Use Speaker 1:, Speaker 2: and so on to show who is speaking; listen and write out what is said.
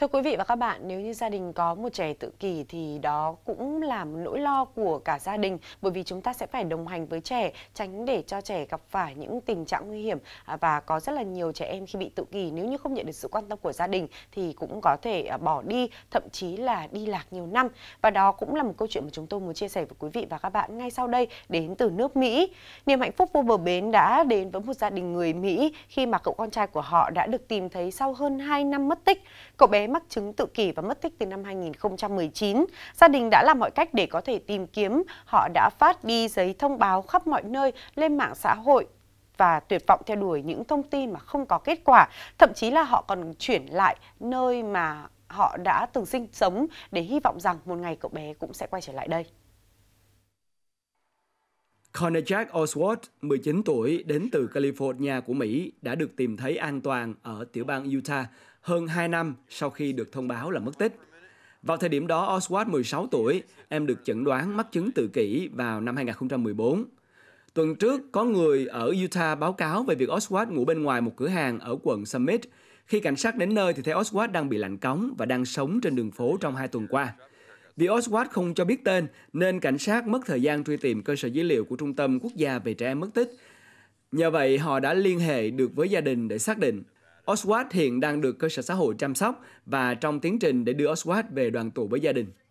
Speaker 1: Thưa quý vị và các bạn, nếu như gia đình có một trẻ tự kỷ thì đó cũng là một nỗi lo của cả gia đình bởi vì chúng ta sẽ phải đồng hành với trẻ tránh để cho trẻ gặp phải những tình trạng nguy hiểm à, và có rất là nhiều trẻ em khi bị tự kỷ nếu như không nhận được sự quan tâm của gia đình thì cũng có thể à, bỏ đi, thậm chí là đi lạc nhiều năm. Và đó cũng là một câu chuyện mà chúng tôi muốn chia sẻ với quý vị và các bạn ngay sau đây đến từ nước Mỹ. Niềm hạnh phúc vô bờ bến đã đến với một gia đình người Mỹ khi mà cậu con trai của họ đã được tìm thấy sau hơn 2 năm mất tích. Cậu bé mắc chứng tự kỷ và mất tích từ năm 2019. Gia đình đã làm mọi cách để có thể tìm kiếm. Họ đã phát đi giấy thông báo khắp mọi nơi lên mạng xã hội và tuyệt vọng theo đuổi những thông tin mà không có kết quả. Thậm chí là họ còn chuyển lại nơi mà họ đã từng sinh sống để hy vọng rằng một ngày cậu bé cũng sẽ quay trở lại đây.
Speaker 2: Connor Jack Oswald, 19 tuổi, đến từ California của Mỹ, đã được tìm thấy an toàn ở tiểu bang Utah hơn 2 năm sau khi được thông báo là mất tích. Vào thời điểm đó, Oswald 16 tuổi, em được chẩn đoán mắc chứng tự kỷ vào năm 2014. Tuần trước, có người ở Utah báo cáo về việc Oswald ngủ bên ngoài một cửa hàng ở quận Summit. Khi cảnh sát đến nơi thì thấy Oswald đang bị lạnh cống và đang sống trên đường phố trong hai tuần qua. Vì Oswald không cho biết tên nên cảnh sát mất thời gian truy tìm cơ sở dữ liệu của Trung tâm Quốc gia về trẻ em mất tích. Nhờ vậy, họ đã liên hệ được với gia đình để xác định. Oswald hiện đang được cơ sở xã hội chăm sóc và trong tiến trình để đưa Oswald về đoàn tụ với gia đình.